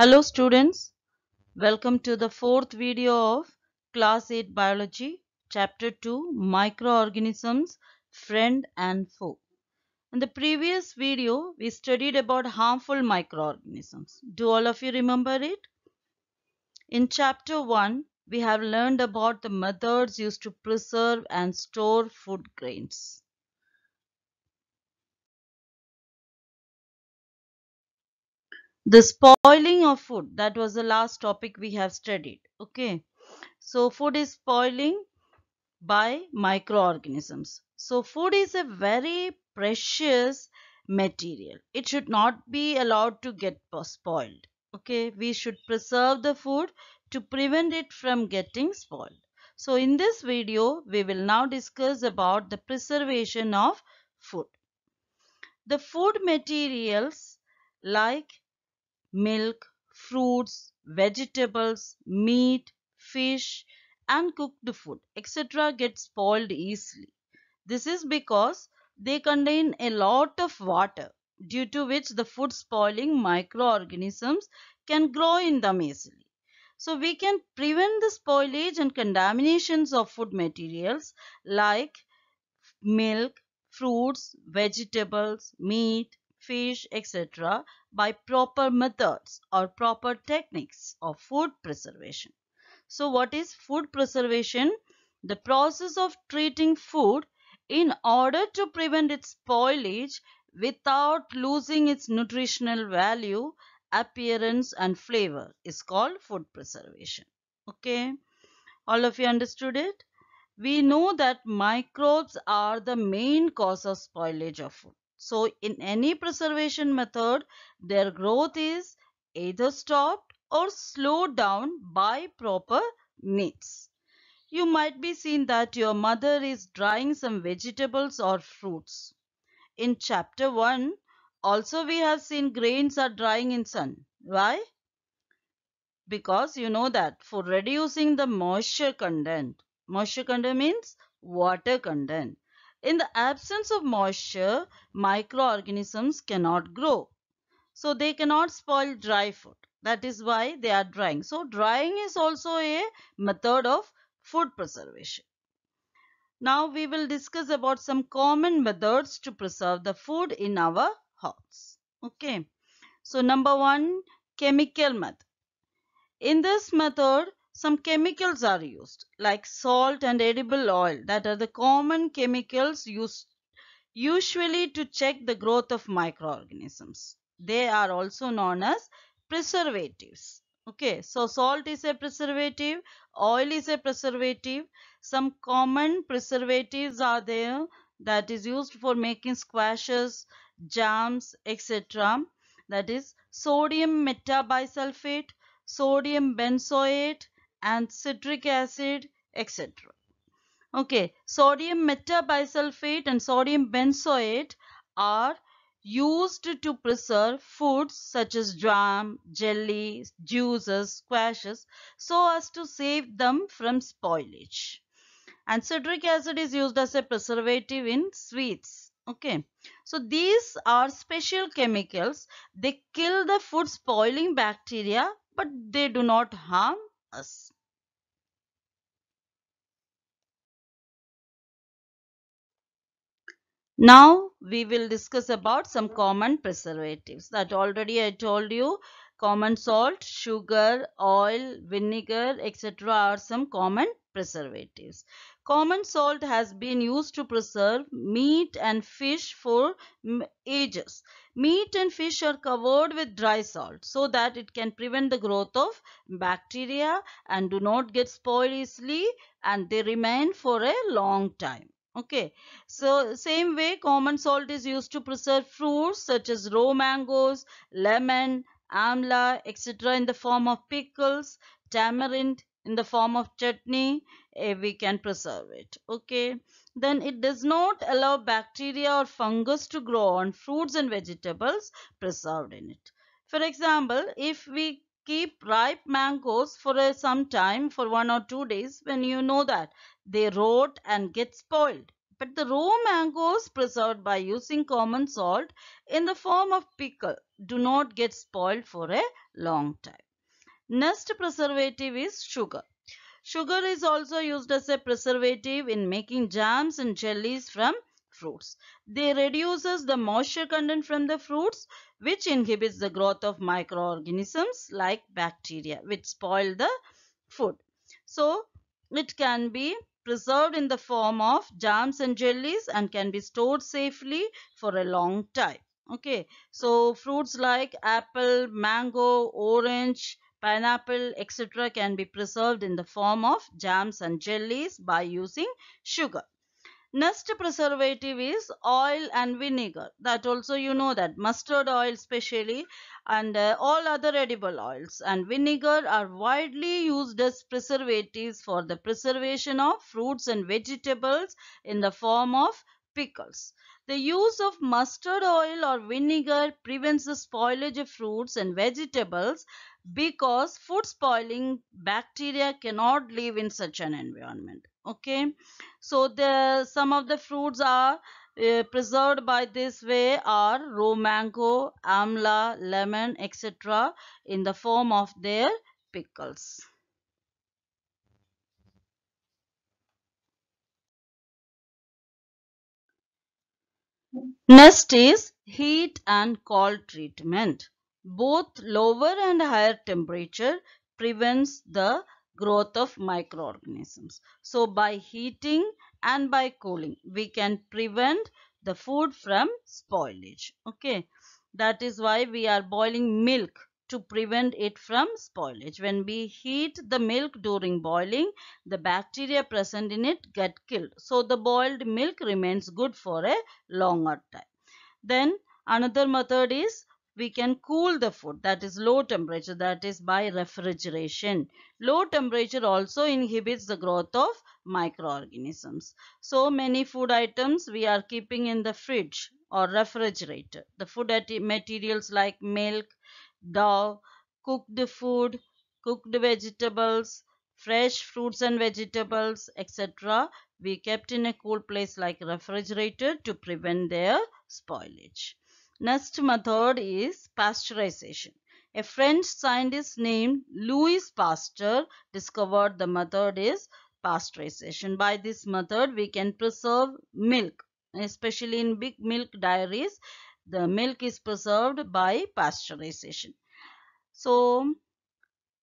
Hello students, welcome to the fourth video of class 8 biology chapter 2 microorganisms friend and foe. In the previous video we studied about harmful microorganisms. Do all of you remember it? In chapter 1 we have learned about the methods used to preserve and store food grains. the spoiling of food that was the last topic we have studied okay so food is spoiling by microorganisms so food is a very precious material it should not be allowed to get spoiled okay we should preserve the food to prevent it from getting spoiled so in this video we will now discuss about the preservation of food the food materials like milk, fruits, vegetables, meat, fish and cooked food etc. get spoiled easily. This is because they contain a lot of water due to which the food spoiling microorganisms can grow in them easily. So we can prevent the spoilage and contaminations of food materials like milk, fruits, vegetables, meat, fish, etc by proper methods or proper techniques of food preservation. So what is food preservation? The process of treating food in order to prevent its spoilage without losing its nutritional value, appearance and flavor is called food preservation. Okay, all of you understood it? We know that microbes are the main cause of spoilage of food. So in any preservation method, their growth is either stopped or slowed down by proper needs. You might be seen that your mother is drying some vegetables or fruits. In chapter 1, also we have seen grains are drying in sun. Why? Because you know that for reducing the moisture content. Moisture content means water content. In the absence of moisture, microorganisms cannot grow. So they cannot spoil dry food. That is why they are drying. So drying is also a method of food preservation. Now we will discuss about some common methods to preserve the food in our house. Okay. So number one, chemical method. In this method, some chemicals are used like salt and edible oil that are the common chemicals used usually to check the growth of microorganisms. They are also known as preservatives. Okay, so salt is a preservative, oil is a preservative. Some common preservatives are there that is used for making squashes, jams, etc. That is sodium metabisulfate, sodium benzoate, and citric acid etc. Okay, sodium metabisulfate and sodium benzoate are used to preserve foods such as jam, jelly, juices, squashes so as to save them from spoilage. And citric acid is used as a preservative in sweets. Okay, so these are special chemicals. They kill the food spoiling bacteria but they do not harm us. Now we will discuss about some common preservatives that already I told you common salt, sugar, oil, vinegar etc are some common preservatives. Common salt has been used to preserve meat and fish for ages. Meat and fish are covered with dry salt so that it can prevent the growth of bacteria and do not get spoiled easily and they remain for a long time okay so same way common salt is used to preserve fruits such as raw mangoes lemon amla etc in the form of pickles tamarind in the form of chutney eh, we can preserve it okay then it does not allow bacteria or fungus to grow on fruits and vegetables preserved in it for example if we keep ripe mangoes for uh, some time for one or two days when you know that they rot and get spoiled. But the raw mangoes preserved by using common salt in the form of pickle do not get spoiled for a long time. Next preservative is sugar. Sugar is also used as a preservative in making jams and jellies from fruits. They reduces the moisture content from the fruits which inhibits the growth of microorganisms like bacteria which spoil the food. So it can be preserved in the form of jams and jellies and can be stored safely for a long time. Okay, so fruits like apple, mango, orange, pineapple, etc. can be preserved in the form of jams and jellies by using sugar. Next preservative is oil and vinegar. That also you know that mustard oil specially, and uh, all other edible oils and vinegar are widely used as preservatives for the preservation of fruits and vegetables in the form of pickles. The use of mustard oil or vinegar prevents the spoilage of fruits and vegetables because food spoiling bacteria cannot live in such an environment okay so the some of the fruits are uh, preserved by this way are raw mango amla lemon etc in the form of their pickles next is heat and cold treatment both lower and higher temperature prevents the growth of microorganisms. So by heating and by cooling we can prevent the food from spoilage. Okay. That is why we are boiling milk to prevent it from spoilage. When we heat the milk during boiling, the bacteria present in it get killed. So the boiled milk remains good for a longer time. Then another method is we can cool the food that is low temperature that is by refrigeration. Low temperature also inhibits the growth of microorganisms. So many food items we are keeping in the fridge or refrigerator. The food materials like milk, dough, cooked food, cooked vegetables, fresh fruits and vegetables etc we kept in a cool place like refrigerator to prevent their spoilage. Next method is pasteurization. A French scientist named Louis Pasteur discovered the method is pasteurization. By this method, we can preserve milk, especially in big milk dairies. The milk is preserved by pasteurization. So,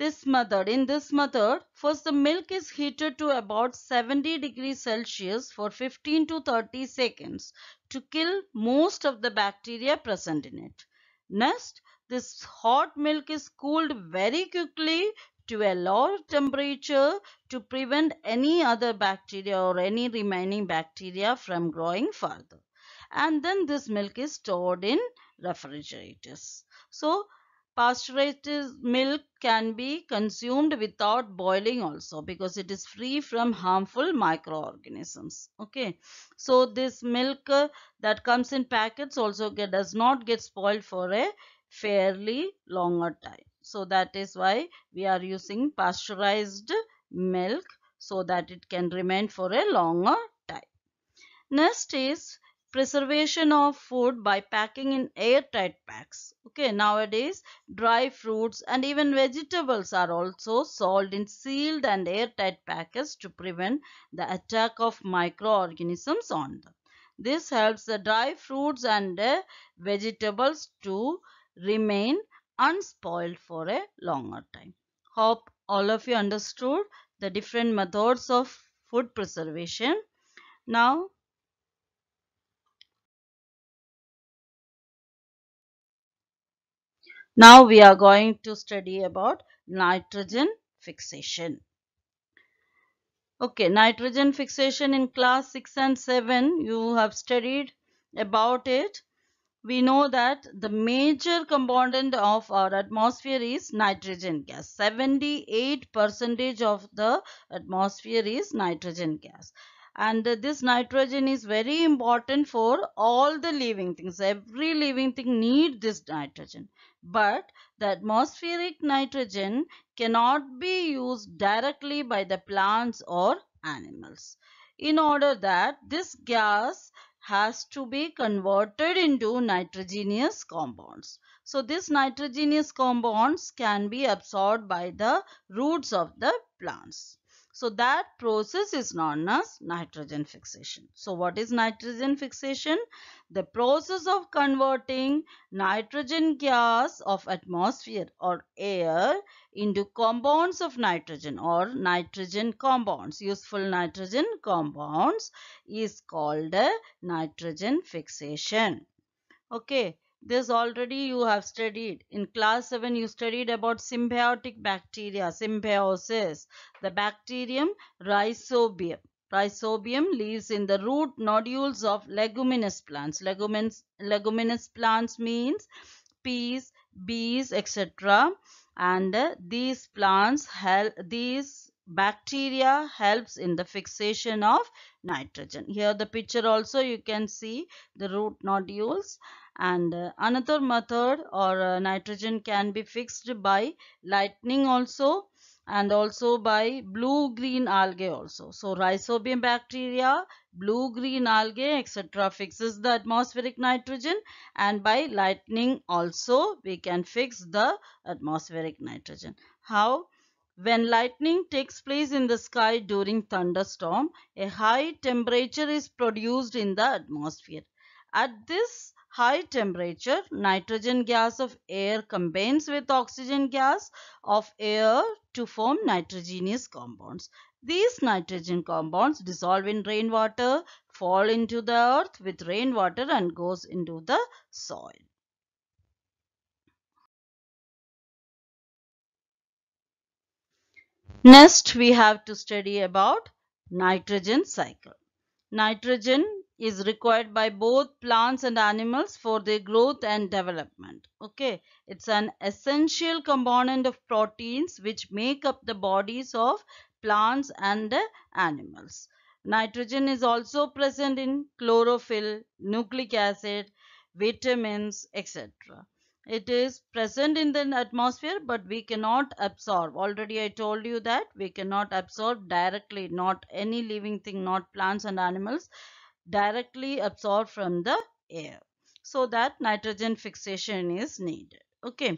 this method in this method first the milk is heated to about 70 degrees celsius for 15 to 30 seconds to kill most of the bacteria present in it next this hot milk is cooled very quickly to a low temperature to prevent any other bacteria or any remaining bacteria from growing further and then this milk is stored in refrigerators so Pasteurized milk can be consumed without boiling also because it is free from harmful microorganisms. Okay, so this milk that comes in packets also get, does not get spoiled for a fairly longer time. So that is why we are using pasteurized milk so that it can remain for a longer time. Next is preservation of food by packing in airtight packs okay nowadays dry fruits and even vegetables are also sold in sealed and airtight packages to prevent the attack of microorganisms on them this helps the dry fruits and uh, vegetables to remain unspoiled for a longer time hope all of you understood the different methods of food preservation now Now we are going to study about nitrogen fixation. Okay, nitrogen fixation in class 6 and 7 you have studied about it. We know that the major component of our atmosphere is nitrogen gas. 78 percentage of the atmosphere is nitrogen gas and this nitrogen is very important for all the living things every living thing need this nitrogen but the atmospheric nitrogen cannot be used directly by the plants or animals. In order that this gas has to be converted into nitrogenous compounds. So these nitrogenous compounds can be absorbed by the roots of the plants. So that process is known as nitrogen fixation. So what is nitrogen fixation? The process of converting nitrogen gas of atmosphere or air into compounds of nitrogen or nitrogen compounds, useful nitrogen compounds is called nitrogen fixation. Okay. This already you have studied. In class 7, you studied about symbiotic bacteria, symbiosis. The bacterium rhizobium. Rhizobium lives in the root nodules of leguminous plants. Leguminous, leguminous plants means peas, bees, etc. And uh, these plants help, these bacteria helps in the fixation of nitrogen. Here the picture also you can see the root nodules and uh, another method or uh, nitrogen can be fixed by lightning also and also by blue green algae also so rhizobium bacteria blue green algae etc fixes the atmospheric nitrogen and by lightning also we can fix the atmospheric nitrogen how when lightning takes place in the sky during thunderstorm a high temperature is produced in the atmosphere at this high temperature, nitrogen gas of air combines with oxygen gas of air to form nitrogenous compounds. These nitrogen compounds dissolve in rainwater, fall into the earth with rainwater and goes into the soil. Next we have to study about nitrogen cycle. Nitrogen is required by both plants and animals for their growth and development. Okay, it's an essential component of proteins which make up the bodies of plants and animals. Nitrogen is also present in chlorophyll, nucleic acid, vitamins, etc. It is present in the atmosphere but we cannot absorb. Already I told you that we cannot absorb directly, not any living thing, not plants and animals directly absorbed from the air so that nitrogen fixation is needed okay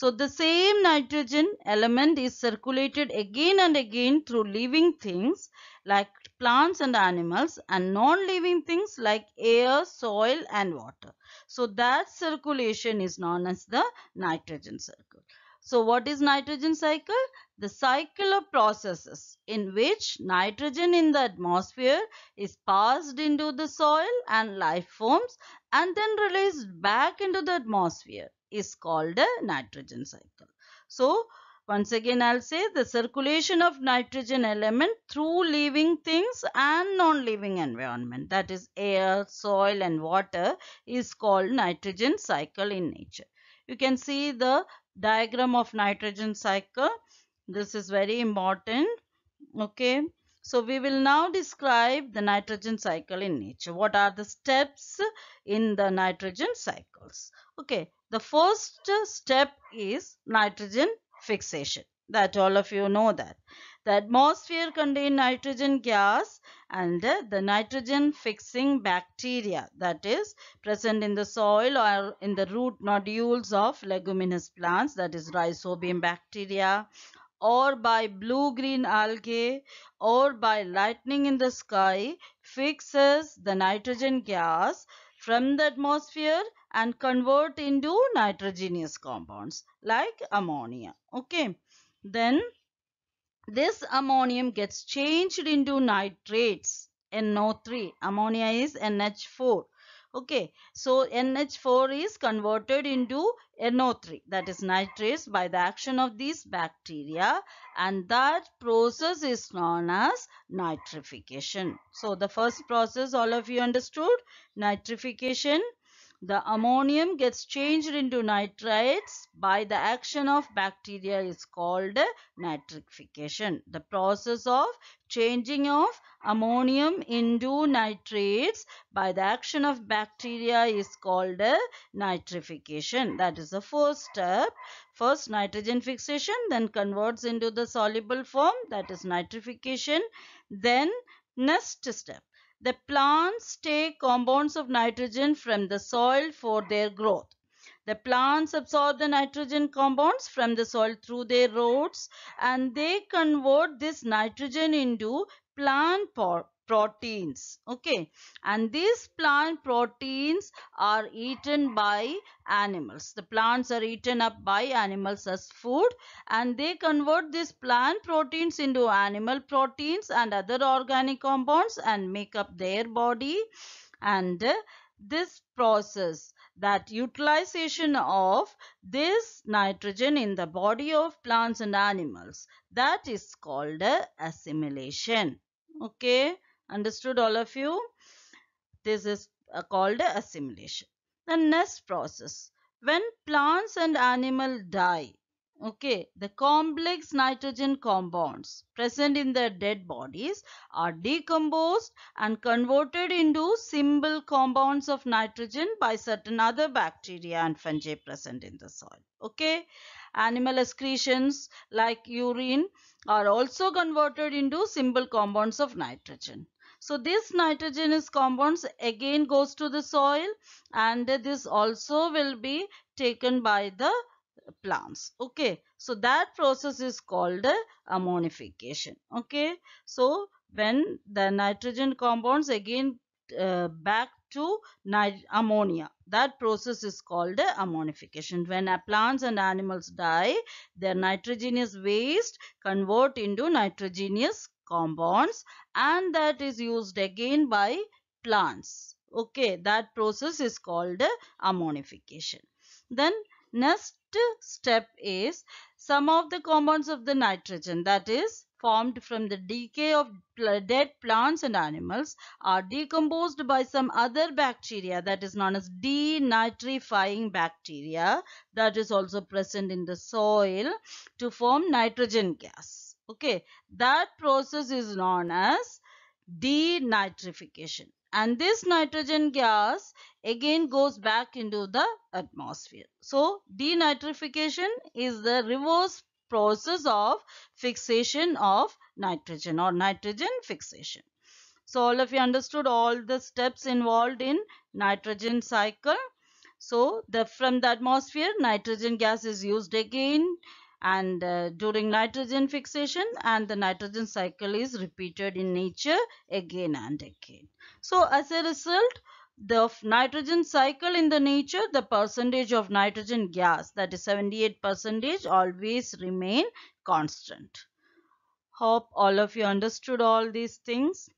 so the same nitrogen element is circulated again and again through living things like plants and animals and non-living things like air, soil and water. So that circulation is known as the nitrogen circle. So what is nitrogen cycle? The cycle of processes in which nitrogen in the atmosphere is passed into the soil and life forms and then released back into the atmosphere is called a nitrogen cycle. So once again I'll say the circulation of nitrogen element through living things and non-living environment that is air, soil and water is called nitrogen cycle in nature. You can see the diagram of nitrogen cycle this is very important okay so we will now describe the nitrogen cycle in nature what are the steps in the nitrogen cycles okay the first step is nitrogen fixation that all of you know that the atmosphere contains nitrogen gas and the nitrogen fixing bacteria that is present in the soil or in the root nodules of leguminous plants that is rhizobium bacteria or by blue-green algae or by lightning in the sky fixes the nitrogen gas from the atmosphere and convert into nitrogenous compounds like ammonia. Okay. Then this ammonium gets changed into nitrates NO3 ammonia is NH4 okay so NH4 is converted into NO3 that is nitrates by the action of these bacteria and that process is known as nitrification so the first process all of you understood nitrification the ammonium gets changed into nitrites by the action of bacteria is called nitrification. The process of changing of ammonium into nitrates by the action of bacteria is called nitrification. That is the first step. First nitrogen fixation then converts into the soluble form that is nitrification. Then next step the plants take compounds of nitrogen from the soil for their growth. The plants absorb the nitrogen compounds from the soil through their roots and they convert this nitrogen into plant proteins okay and these plant proteins are eaten by animals the plants are eaten up by animals as food and they convert these plant proteins into animal proteins and other organic compounds and make up their body and this process that utilization of this nitrogen in the body of plants and animals that is called assimilation okay Understood all of you? This is uh, called assimilation. The next process. When plants and animals die, okay the complex nitrogen compounds present in their dead bodies are decomposed and converted into simple compounds of nitrogen by certain other bacteria and fungi present in the soil okay animal excretions like urine are also converted into simple compounds of nitrogen so this nitrogenous compounds again goes to the soil and this also will be taken by the plants okay so that process is called ammonification okay so when the nitrogen compounds again uh, back to ammonia that process is called ammonification when plants and animals die their nitrogenous waste convert into nitrogenous compounds and that is used again by plants. Okay, that process is called ammonification. Then next step is some of the compounds of the nitrogen that is formed from the decay of dead plants and animals are decomposed by some other bacteria that is known as denitrifying bacteria that is also present in the soil to form nitrogen gas. Okay, that process is known as denitrification. And this nitrogen gas again goes back into the atmosphere. So, denitrification is the reverse process of fixation of nitrogen or nitrogen fixation. So, all of you understood all the steps involved in nitrogen cycle. So, the, from the atmosphere, nitrogen gas is used again and uh, during nitrogen fixation and the nitrogen cycle is repeated in nature again and again. So as a result the nitrogen cycle in the nature the percentage of nitrogen gas that is 78 percentage always remain constant. Hope all of you understood all these things.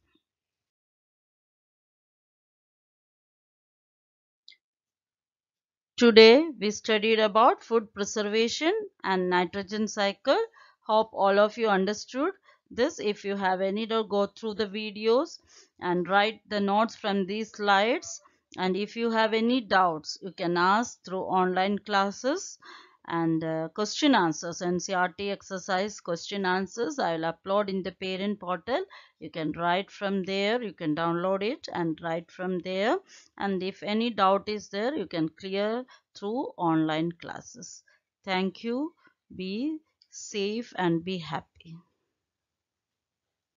Today we studied about food preservation and nitrogen cycle. Hope all of you understood this. If you have any doubt, go through the videos and write the notes from these slides. And if you have any doubts, you can ask through online classes and uh, question answers NCRT exercise question answers I will upload in the parent portal you can write from there you can download it and write from there and if any doubt is there you can clear through online classes thank you be safe and be happy